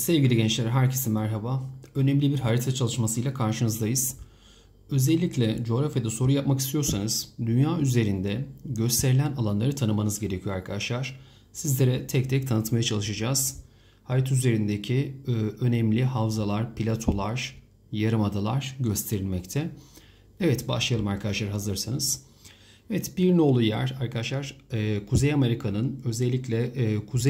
Sevgili gençler, herkese merhaba. Önemli bir harita çalışmasıyla karşınızdayız. Özellikle coğrafyada soru yapmak istiyorsanız dünya üzerinde gösterilen alanları tanımanız gerekiyor arkadaşlar. Sizlere tek tek tanıtmaya çalışacağız. Harita üzerindeki e, önemli havzalar, platolar, yarımadalar gösterilmekte. Evet başlayalım arkadaşlar hazırsanız. Evet bir nolu yer arkadaşlar e, Kuzey Amerika'nın özellikle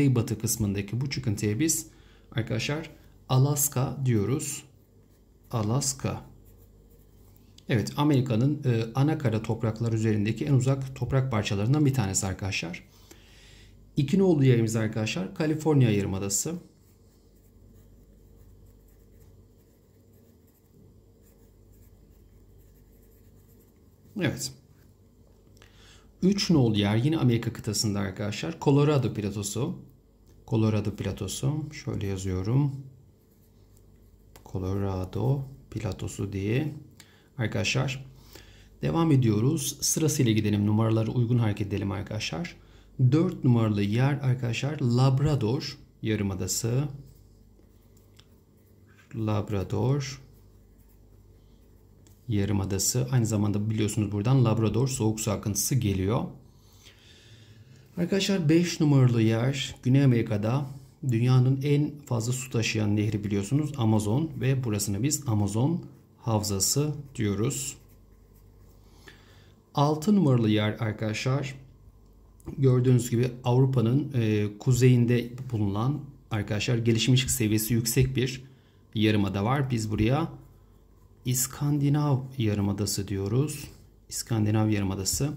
e, batı kısmındaki bu çıkıntıya biz arkadaşlar Alaska diyoruz. Alaska. Evet Amerika'nın e, ana kara topraklar üzerindeki en uzak toprak parçalarından bir tanesi arkadaşlar. İki olduğu yerimiz arkadaşlar Kaliforniya Yarımadası. Evet. 3 nolu yer yine Amerika kıtasında arkadaşlar. Colorado platosu. Colorado platosu. Şöyle yazıyorum. Colorado platosu diye. Arkadaşlar devam ediyoruz. Sırasıyla gidelim. Numaraları uygun hareket edelim arkadaşlar. 4 numaralı yer arkadaşlar Labrador yarımadası. Labrador yarımadası. Aynı zamanda biliyorsunuz buradan Labrador soğuk su akıntısı geliyor. Arkadaşlar 5 numaralı yer Güney Amerika'da dünyanın en fazla su taşıyan nehri biliyorsunuz Amazon ve burasını biz Amazon havzası diyoruz. 6 numaralı yer arkadaşlar gördüğünüz gibi Avrupa'nın e, kuzeyinde bulunan arkadaşlar gelişmişlik seviyesi yüksek bir yarımada var. Biz buraya İskandinav yarımadası diyoruz. İskandinav yarımadası.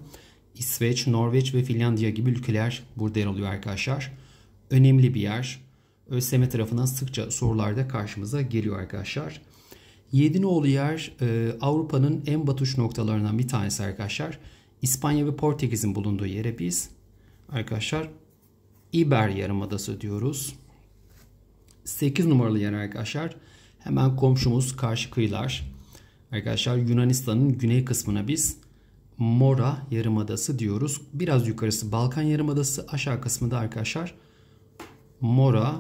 İsveç, Norveç ve Finlandiya gibi ülkeler burada yer alıyor arkadaşlar. Önemli bir yer. ÖSYM tarafından sıkça sorularda karşımıza geliyor arkadaşlar. Yedinoğlu yer e, Avrupa'nın en batı noktalarından bir tanesi arkadaşlar. İspanya ve Portekiz'in bulunduğu yere biz arkadaşlar İber Yarımadası diyoruz. 8 numaralı yer arkadaşlar. Hemen komşumuz karşı kıyılar. Arkadaşlar Yunanistan'ın güney kısmına biz Mora Yarımadası diyoruz. Biraz yukarısı Balkan Yarımadası, aşağı kısmı da arkadaşlar Mora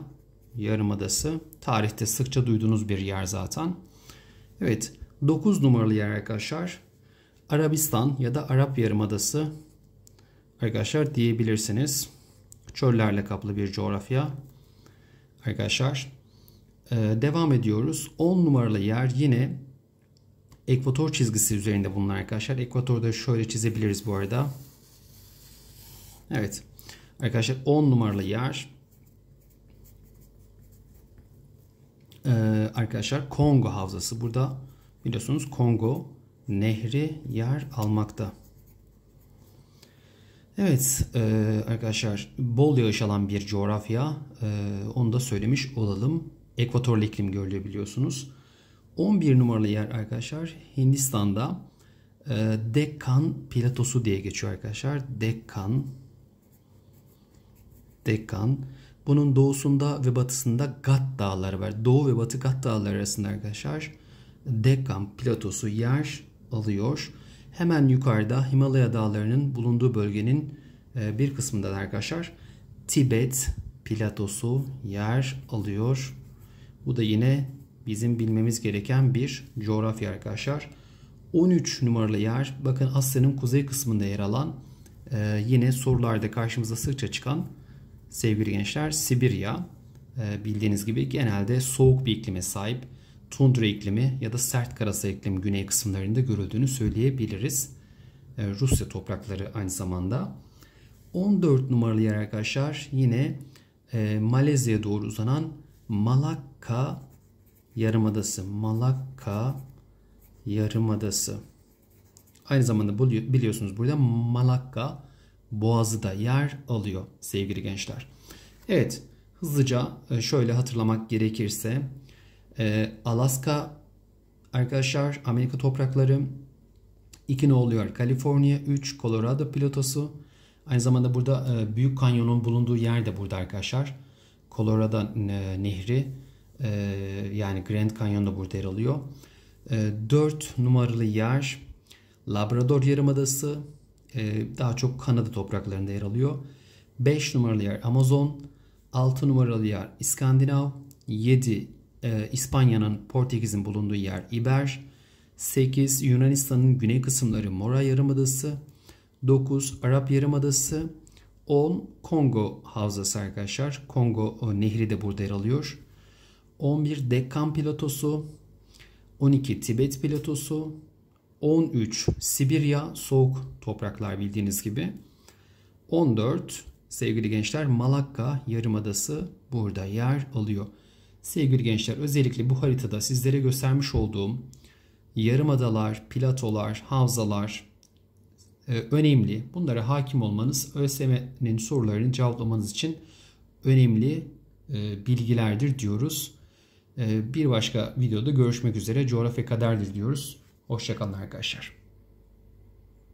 Yarımadası. Tarihte sıkça duyduğunuz bir yer zaten. Evet, 9 numaralı yer arkadaşlar. Arabistan ya da Arap Yarımadası arkadaşlar diyebilirsiniz. Çöllerle kaplı bir coğrafya. Arkadaşlar ee, devam ediyoruz. 10 numaralı yer yine ekvator çizgisi üzerinde bunlar arkadaşlar. Ekvatorda şöyle çizebiliriz bu arada. Evet. Arkadaşlar 10 numaralı yer. Ee, arkadaşlar Kongo havzası. Burada biliyorsunuz Kongo nehri yer almakta. Evet e, arkadaşlar bol yağış alan bir coğrafya e, onu da söylemiş olalım. Ekvatorlu iklim görülüyor biliyorsunuz. 11 numaralı yer arkadaşlar Hindistan'da e, Deccan Platosu diye geçiyor arkadaşlar. Deccan Deccan Bunun doğusunda ve batısında Gat Dağları var. Doğu ve Batı Gat Dağları arasında arkadaşlar Deccan Platosu yer alıyor. Hemen yukarıda Himalaya Dağları'nın bulunduğu bölgenin e, bir kısmında arkadaşlar Tibet Platosu yer alıyor. Bu da yine bizim bilmemiz gereken bir coğrafya arkadaşlar. 13 numaralı yer bakın Asya'nın kuzey kısmında yer alan e, yine sorularda karşımıza sıkça çıkan sevgili gençler Sibirya e, bildiğiniz gibi genelde soğuk bir iklime sahip tundra iklimi ya da sert karasal iklimi güney kısımlarında görüldüğünü söyleyebiliriz. E, Rusya toprakları aynı zamanda. 14 numaralı yer arkadaşlar yine e, Malezya'ya doğru uzanan Malakka Yarımadası Malakka Yarımadası. Aynı zamanda biliyorsunuz burada Malakka Boğazı da yer alıyor sevgili gençler. Evet hızlıca e, şöyle hatırlamak gerekirse e, Alaska arkadaşlar Amerika toprakları 2 ne oluyor? Kaliforniya 3 Colorado Pilotosu aynı zamanda burada e, Büyük Kanyon'un bulunduğu yer de burada arkadaşlar. Colorado Nehri e, yani Grand Canyon da burada yer alıyor. E, ee, 4 numaralı yer Labrador Yarımadası. E, daha çok Kanada topraklarında yer alıyor. 5 numaralı yer Amazon. 6 numaralı yer İskandinav. 7 e, İspanya'nın Portekiz'in bulunduğu yer İber. 8 Yunanistan'ın güney kısımları Mora Yarımadası. 9 Arap Yarımadası. 10 Kongo Havzası arkadaşlar. Kongo e, Nehri de burada yer alıyor. 11 Dekkan Platosu, 12 Tibet Platosu, 13 Sibirya soğuk topraklar bildiğiniz gibi. 14 sevgili gençler Malakka Yarımadası burada yer alıyor. Sevgili gençler özellikle bu haritada sizlere göstermiş olduğum yarımadalar, platolar, havzalar e, önemli. Bunlara hakim olmanız ÖSYM'nin sorularını cevaplamanız için önemli e, bilgilerdir diyoruz. Ee, bir başka videoda görüşmek üzere. Coğrafya kaderdir diyoruz. Hoşçakalın arkadaşlar.